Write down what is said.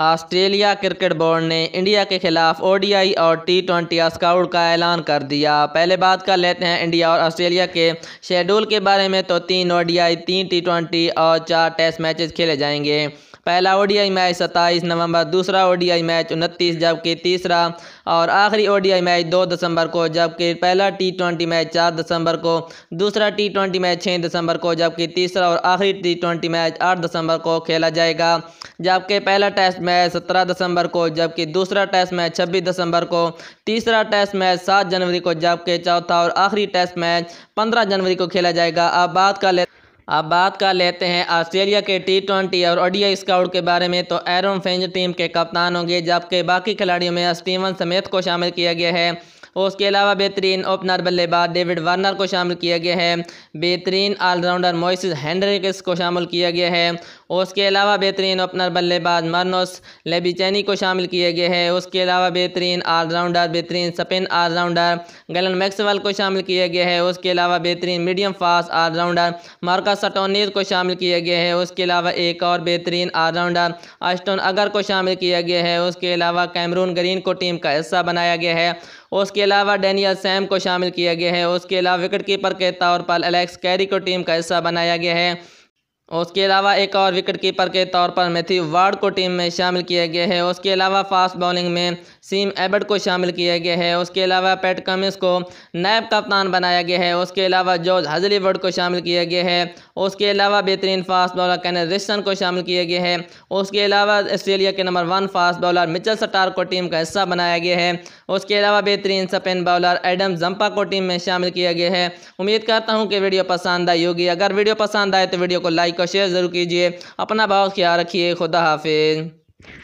Australia cricket board ने India के खिलाफ ओडीआई और टी ट्वेंटी स्काउट का ऐलान कर दिया पहले बात कर लेते हैं इंडिया और ऑस्ट्रेलिया के शेड्यूल के बारे में तो तीन ओडीआई तीन टी ट्वेंटी और चार टेस्ट मैचेस खेले जाएंगे पहला ओडीआई मैच सत्ताईस नवंबर दूसरा ओडीआई मैच उनतीस जबकि तीसरा और आखिरी ओडीआई मैच दो दिसंबर को जबकि पहला टी ट्वेंटी मैच चार दिसंबर को दूसरा टी ट्वेंटी मैच छः दिसंबर को जबकि तीसरा और आखिरी टी ट्वेंटी मैच आठ दिसंबर को खेला जाएगा जबकि पहला टेस्ट मैच सत्रह दिसंबर को जबकि दूसरा टेस्ट मैच छब्बीस दिसंबर को तीसरा टेस्ट मैच सात जनवरी को जबकि चौथा और आखिरी टेस्ट मैच पंद्रह जनवरी को खेला जाएगा अब बात कर ले अब बात कर लेते हैं ऑस्ट्रेलिया के टी ट्वेंटी और ओडीआई स्काउट के बारे में तो एरोन फेंज टीम के कप्तान होंगे जबकि बाकी खिलाड़ियों में स्टीवन समेत को शामिल किया गया है और उसके अलावा बेहतरीन ओपनर बल्लेबाज डेविड वार्नर को शामिल किया गया है बेहतरीन ऑलराउंडर मोइस हैंड्रिक्स को शामिल किया गया है और उसके अलावा बेहतरीन ओपनर बल्लेबाज मार्नोस लेबिचैनी को शामिल किया गया है उसके अलावा बेहतरीन ऑलराउंडर बेहतरीन स्पिन ऑलराउंडर गलन मैक्सवेल को शामिल किया गया है उसके अलावा बेहतरीन medium fast allrounder Marcus Stoinis को शामिल किया गया है उसके अलावा एक और बेहतरीन ऑलराउंडर अस्टोन अगर को शामिल किया गया है उसके अलावा कैमरून ग्रीन को टीम का हिस्सा बनाया गया है उसके अलावा डेनियल सैम को शामिल किया गया है उसके अलावा विकेट कीपर के तौर पर एलेक्स कैरी को टीम का हिस्सा बनाया गया है उसके अलावा एक और विकेट कीपर के तौर पर मैथ्यू वार्ड को टीम में शामिल किया गया है उसके अलावा फास्ट बॉलिंग में सीम एबर्ट को शामिल किया गया है उसके अलावा पैट कमिंस को नायब कप्तान बनाया गया है उसके अलावा जॉर्ज हजलीवर्ड को शामिल किया गया है उसके अलावा बेहतरीन फास्ट बॉलर कैन रिस्टन को शामिल किया गया है उसके अलावा ऑस्ट्रेलिया के number one fast bowler Mitchell Starc को टीम का हिस्सा बनाया गया है उसके अलावा बेहतरीन स्पिन बॉलर एडम जम्पा को टीम में शामिल किया गया है उम्मीद करता हूँ कि वीडियो पसंद आई होगी अगर वीडियो पसंद आए तो वीडियो को लाइक और शेयर ज़रूर कीजिए अपना बहुत ख्याल रखिए खुदा हाफिज़